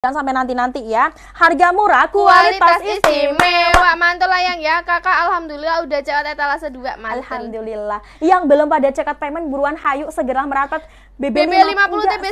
Jangan sampai nanti-nanti ya. Harga murah, kualitas, kualitas istimewa. Mantul lah yang ya, Kakak. Alhamdulillah udah cekat etalase 2, mantul. Alhamdulillah. Yang belum pada cekat payment buruan hayu segera merapat BB, BB 50 TB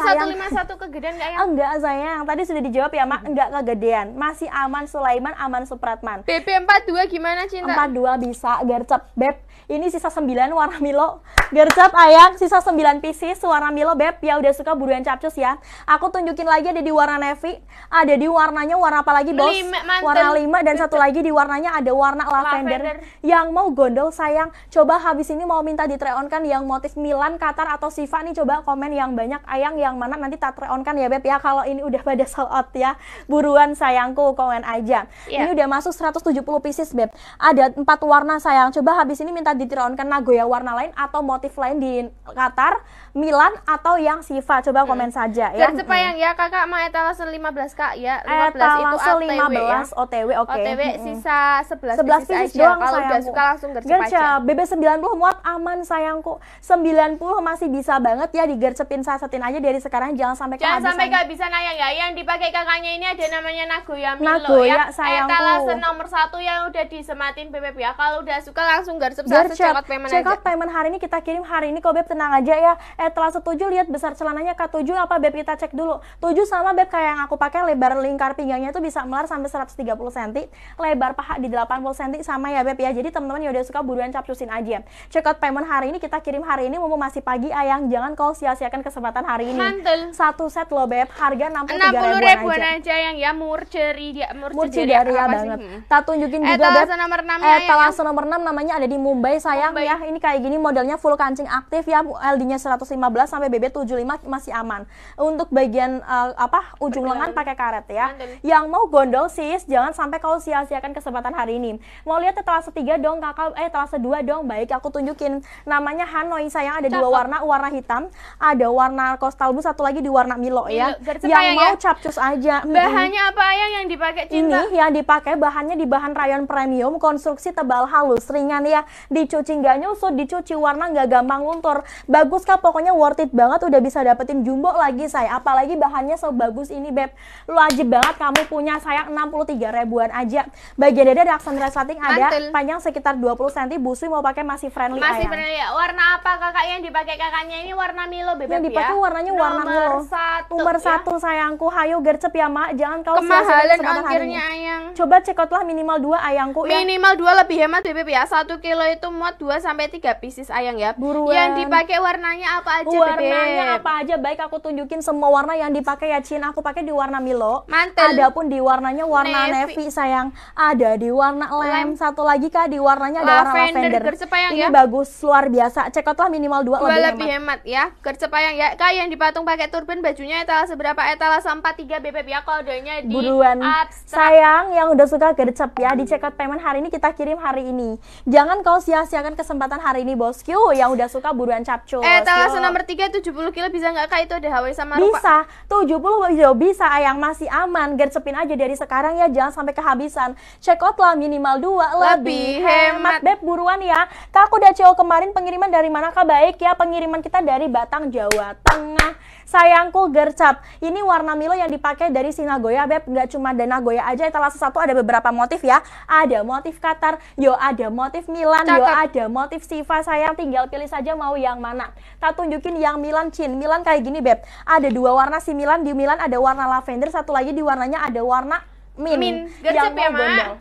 151 kegedean gak ya? Enggak sayang, tadi sudah dijawab ya, Mak. Enggak kegedean. Masih aman Sulaiman, aman Supratman. BB 42 gimana, Cinta? 42 bisa, gercep, Beb. Ini sisa 9 warna Milo. Gercep ayang, sisa 9 pieces warna Milo, Beb. Ya udah suka buruan capcus ya. Aku tunjukin lagi ada di warna navy ada di warnanya warna apa lagi bos? Lima, warna lima dan satu lagi di warnanya ada warna lavender. lavender. Yang mau gondol sayang, coba habis ini mau minta ditreonkan yang motif Milan, Qatar atau Siva nih coba komen yang banyak ayang yang mana nanti tak treonkan ya beb ya kalau ini udah pada sold out ya. Buruan sayangku komen aja. Yeah. Ini udah masuk 170 pieces beb. Ada empat warna sayang. Coba habis ini minta ditreonkan Nagoya warna lain atau motif lain di Qatar, Milan atau yang Siva. Coba komen hmm. saja ya. Dan sepayang hmm. ya kakak mau etalase 5 15 Kak ya. 15 eh, itu ATW 15 ya. OTW oke. Okay. OTW sisa 11, 11 pieces, pieces aja. doang Kalau udah suka langsung gercep, gercep aja. BB90 muat aman sayangku. 90 masih bisa banget ya digercepin sasetin aja dari sekarang jangan sampai Jangan sampai bisa, naya ya. Yang dipakai kakaknya ini ada namanya Nagoya Milo ya. Nagoya, ya. sayangku. Etalase nomor satu yang udah disematin BB ya. Kalau udah suka langsung gercep sasetin check out payment check out payment hari ini kita kirim hari ini kok Beb tenang aja ya. Etalase eh, 7 lihat besar celananya K7 apa Beb kita cek dulu. 7 sama Beb kayak yang aku pakai lebar lingkar pinggangnya itu bisa melar sampai 130 cm, lebar paha di 80 cm sama ya Beb ya. Jadi teman-teman yang udah suka buruan capcusin aja. Check out payment hari ini kita kirim hari ini mau masih pagi ayang, jangan kau sia-siakan kesempatan hari ini. Mantul. Satu set loh Beb, harga 63 ribuan, ribuan aja. aja yang ya murceri dia murceri dari ya banget. Hmm. tunjukin eh, juga Beb. Etalase nomor 6 Etalase eh, ya, nomor 6 namanya ada di Mumbai sayang Mumbai. ya. Ini kayak gini modelnya full kancing aktif ya, LD-nya 115 sampai BB 75 masih aman. Untuk bagian uh, apa ujung lengan jangan pakai karet ya. Mantin. Yang mau gondol sis, jangan sampai kau sia-siakan kesempatan hari ini. Mau lihat terasa tiga dong kakak, eh terasa dua dong. Baik, aku tunjukin. Namanya Hanoi sayang ada Cakep. dua warna, warna hitam, ada warna kostal blue satu lagi di warna Milo, ya. Milo ya. Yang ya. mau capcus aja. Bahannya apa yang yang dipakai cinta? Ini yang dipakai bahannya di bahan rayon premium, konstruksi tebal halus, ringan ya. Dicuci nggak nyusut, dicuci warna nggak gampang luntur. Bagus kak, pokoknya worth it banget udah bisa dapetin jumbo lagi saya. Apalagi bahannya sebagus ini beb. Lu aja banget kamu punya sayang 63 ribuan aja. Bagian dada Dakson Resleting ada panjang sekitar 20 cm, busui mau pakai masih friendly Masih ayang. friendly ya. Warna apa kakak yang dipakai kakaknya ini warna Milo bebek Yang dipakai ya? warnanya Nomor warna Milo. Satu, Nomor ya? satu sayangku, hayo gercep ya mak, jangan kau kemahalan akhirnya. ayang ayang. Coba cekotlah minimal dua ayangku ya. Minimal dua lebih hemat bebek ya. Satu kilo itu muat 2 sampai tiga pieces ayang ya. Buruan. Yang dipakai warnanya apa aja warnanya BBB? apa aja? Baik aku tunjukin semua warna yang dipakai ya Cin. Aku pakai di warna Milo. Mantel. pun di warnanya warna navy, sayang. Ada di warna lem. lem. Satu lagi kah di warnanya ada warna lavender. kercepayang Ini ya. bagus luar biasa. Cekotlah minimal dua, dua lebih, lebih hemat. hemat ya. kercepayang ya. kak yang dipatung pakai turban bajunya etalase berapa? Etalase empat tiga bebek ya kodenya di Buruan. Abstrak. Sayang orang yang udah suka gercep ya di check out payment hari ini kita kirim hari ini jangan kau sia-siakan kesempatan hari ini bosku yang udah suka buruan capcus eh tawasan nomor 3 70 kilo bisa nggak kak itu ada Hawaii sama bisa 70 kilo bisa ayang masih aman gercepin aja dari sekarang ya jangan sampai kehabisan check out lah minimal dua lebih, lebih hemat. hemat beb buruan ya kak aku udah cewek kemarin pengiriman dari mana kak baik ya pengiriman kita dari Batang Jawa Tengah sayangku gercep ini warna Milo yang dipakai dari Sinagoya beb nggak cuma dari Nagoya aja salah satu ada beberapa motif ya. Ada motif Qatar, yo ada motif Milan, Cakep. yo ada motif Siva. Sayang tinggal pilih saja mau yang mana. Tak tunjukin yang Milan Cin. Milan kayak gini, Beb. Ada dua warna si Milan, di Milan ada warna lavender, satu lagi di warnanya ada warna Min. Min. Gercep ya, Mak.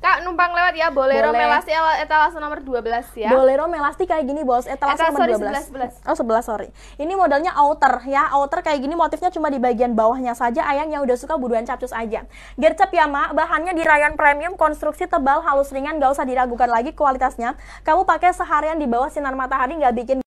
Kak numpang lewat ya bolero Boleh. melasti etalase eh, nomor 12 ya. Bolero melasti kayak gini, Bos. Etalase, eh, etalase eh, nomor sorry, 12. 11, Oh, 11, sorry. Ini modelnya outer ya. Outer kayak gini motifnya cuma di bagian bawahnya saja. Ayang yang udah suka buduan capcus aja. Gercep ya, Mak. Bahannya di rayon premium, konstruksi tebal, halus ringan, gak usah diragukan lagi kualitasnya. Kamu pakai seharian di bawah sinar matahari nggak bikin